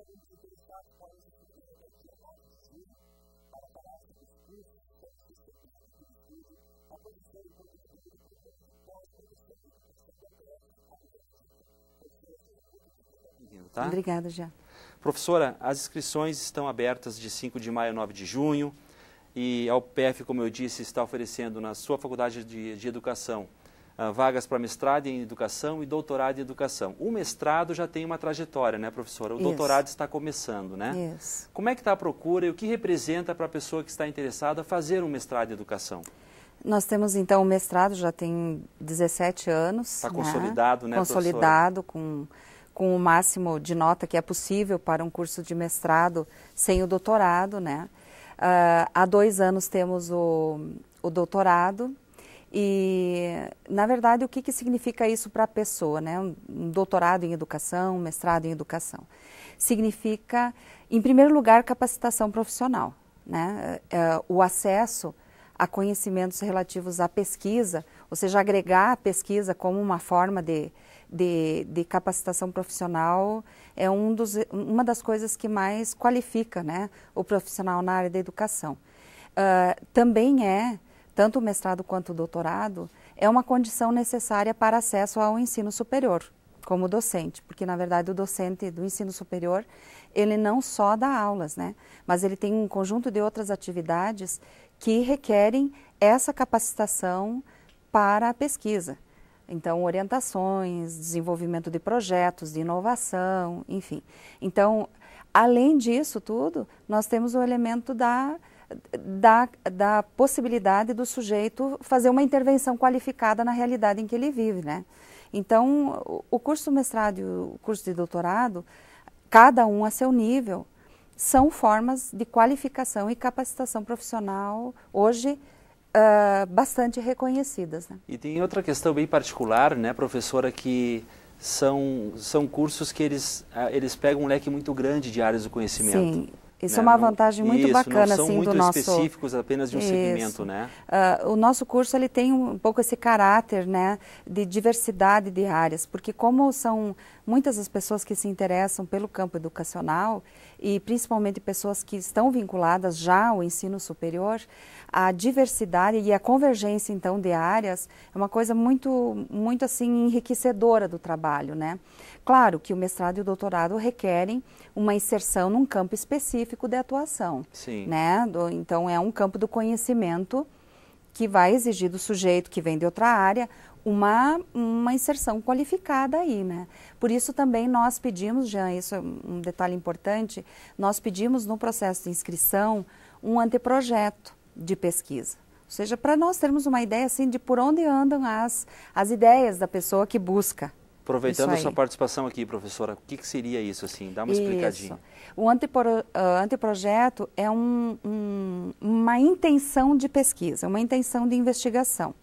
para de para parar os a conteúdo, de Tá? Obrigada, já. Professora, as inscrições estão abertas de 5 de maio a 9 de junho e a UPF, como eu disse, está oferecendo na sua Faculdade de, de Educação ah, vagas para mestrado em educação e doutorado em educação. O mestrado já tem uma trajetória, né, professora? O Isso. doutorado está começando, né? Isso. Como é que está a procura e o que representa para a pessoa que está interessada fazer um mestrado em educação? Nós temos então o mestrado, já tem 17 anos. Está né? consolidado, né, né Consolidado, com, com o máximo de nota que é possível para um curso de mestrado sem o doutorado, né? Uh, há dois anos temos o, o doutorado, e, na verdade, o que, que significa isso para a pessoa? Né? Um doutorado em educação, um mestrado em educação. Significa, em primeiro lugar, capacitação profissional. Né? É, é, o acesso a conhecimentos relativos à pesquisa, ou seja, agregar a pesquisa como uma forma de, de, de capacitação profissional é um dos, uma das coisas que mais qualifica né, o profissional na área da educação. Uh, também é tanto o mestrado quanto o doutorado, é uma condição necessária para acesso ao ensino superior, como docente, porque na verdade o docente do ensino superior, ele não só dá aulas, né? Mas ele tem um conjunto de outras atividades que requerem essa capacitação para a pesquisa. Então, orientações, desenvolvimento de projetos, de inovação, enfim. Então, além disso tudo, nós temos o elemento da da, da possibilidade do sujeito fazer uma intervenção qualificada na realidade em que ele vive, né? Então, o curso do mestrado e o curso de doutorado, cada um a seu nível, são formas de qualificação e capacitação profissional hoje uh, bastante reconhecidas. Né? E tem outra questão bem particular, né, professora, que são, são cursos que eles, ah, eles pegam um leque muito grande de áreas do conhecimento. Sim. Isso né? é uma vantagem muito Isso, bacana, não são assim, muito do nosso... específicos apenas de um Isso. segmento, né? Uh, o nosso curso, ele tem um pouco esse caráter, né, de diversidade de áreas, porque como são muitas as pessoas que se interessam pelo campo educacional e principalmente pessoas que estão vinculadas já ao ensino superior, a diversidade e a convergência, então, de áreas é uma coisa muito, muito, assim, enriquecedora do trabalho, né? Claro que o mestrado e o doutorado requerem uma inserção num campo específico, específico de atuação. Sim. Né? Do, então, é um campo do conhecimento que vai exigir do sujeito que vem de outra área uma, uma inserção qualificada aí, né? Por isso também nós pedimos, Jean, isso é um detalhe importante, nós pedimos no processo de inscrição um anteprojeto de pesquisa. Ou seja, para nós termos uma ideia assim de por onde andam as, as ideias da pessoa que busca Aproveitando a sua participação aqui, professora, o que, que seria isso assim? Dá uma isso. explicadinha. O antepro, ah, anteprojeto é um, um, uma intenção de pesquisa, uma intenção de investigação.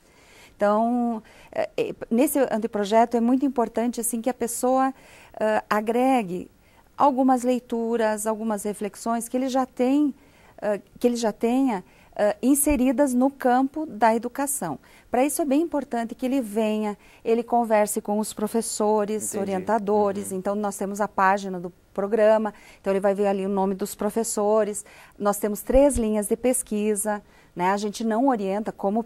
Então, é, é, nesse anteprojeto é muito importante assim que a pessoa uh, agregue algumas leituras, algumas reflexões que ele já tem, uh, que ele já tenha uh, inseridas no campo da educação. Para isso é bem importante que ele venha, ele converse com os professores, Entendi. orientadores. Uhum. Então nós temos a página do programa, então ele vai ver ali o nome dos professores. Nós temos três linhas de pesquisa, né? A gente não orienta como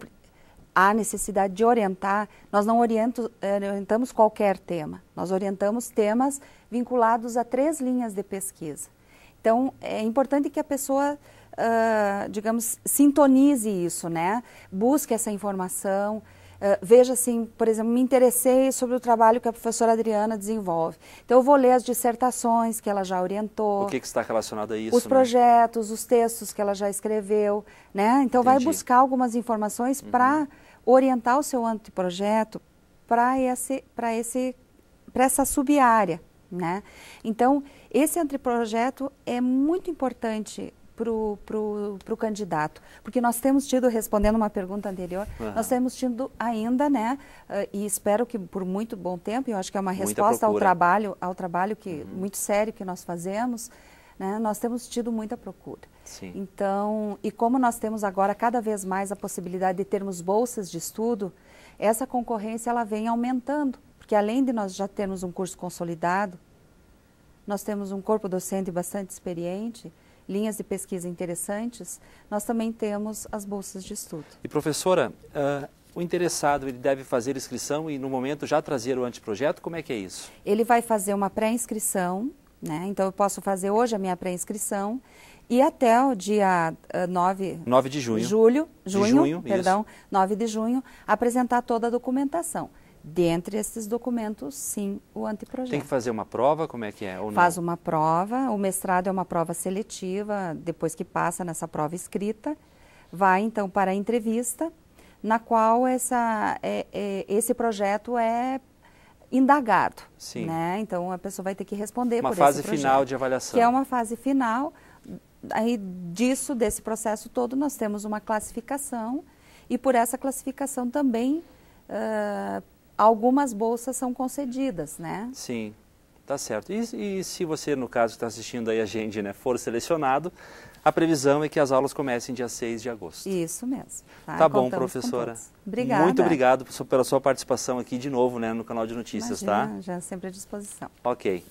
há necessidade de orientar, nós não oriento, eh, orientamos qualquer tema, nós orientamos temas vinculados a três linhas de pesquisa. Então, é importante que a pessoa uh, digamos, sintonize isso, né? Busque essa informação. Uh, veja assim, por exemplo, me interessei sobre o trabalho que a professora Adriana desenvolve. Então eu vou ler as dissertações que ela já orientou. O que, que está relacionado a isso? Os né? projetos, os textos que ela já escreveu, né? Então Entendi. vai buscar algumas informações uhum. para orientar o seu anteprojeto para esse para esse para essa subárea, né? Então, esse anteprojeto é muito importante para o candidato? Porque nós temos tido, respondendo uma pergunta anterior, uhum. nós temos tido ainda, né, eh, e espero que por muito bom tempo, eu acho que é uma resposta ao trabalho, ao trabalho que, uhum. muito sério que nós fazemos, né, nós temos tido muita procura. Sim. Então, e como nós temos agora cada vez mais a possibilidade de termos bolsas de estudo, essa concorrência ela vem aumentando, porque além de nós já termos um curso consolidado, nós temos um corpo docente bastante experiente, linhas de pesquisa interessantes, nós também temos as bolsas de estudo. E professora, uh, o interessado ele deve fazer inscrição e no momento já trazer o anteprojeto, como é que é isso? Ele vai fazer uma pré-inscrição, né? então eu posso fazer hoje a minha pré-inscrição e até o dia uh, nove de junho, julho, junho, de junho perdão, 9 de junho, apresentar toda a documentação. Dentre esses documentos, sim, o anteprojeto. Tem que fazer uma prova, como é que é? Ou Faz uma prova, o mestrado é uma prova seletiva, depois que passa nessa prova escrita, vai então para a entrevista, na qual essa, é, é, esse projeto é indagado. Sim. Né? Então a pessoa vai ter que responder uma por esse projeto. Uma fase final de avaliação. Que é uma fase final. Aí disso, desse processo todo, nós temos uma classificação e por essa classificação também uh, algumas bolsas são concedidas, né? Sim, tá certo. E, e se você, no caso, está assistindo aí a gente, né, for selecionado, a previsão é que as aulas comecem dia 6 de agosto. Isso mesmo. Tá, tá bom, professora. Obrigada. Muito obrigado pela sua participação aqui de novo, né, no canal de notícias, tá? Imagina, tá? Já sempre à disposição. Ok.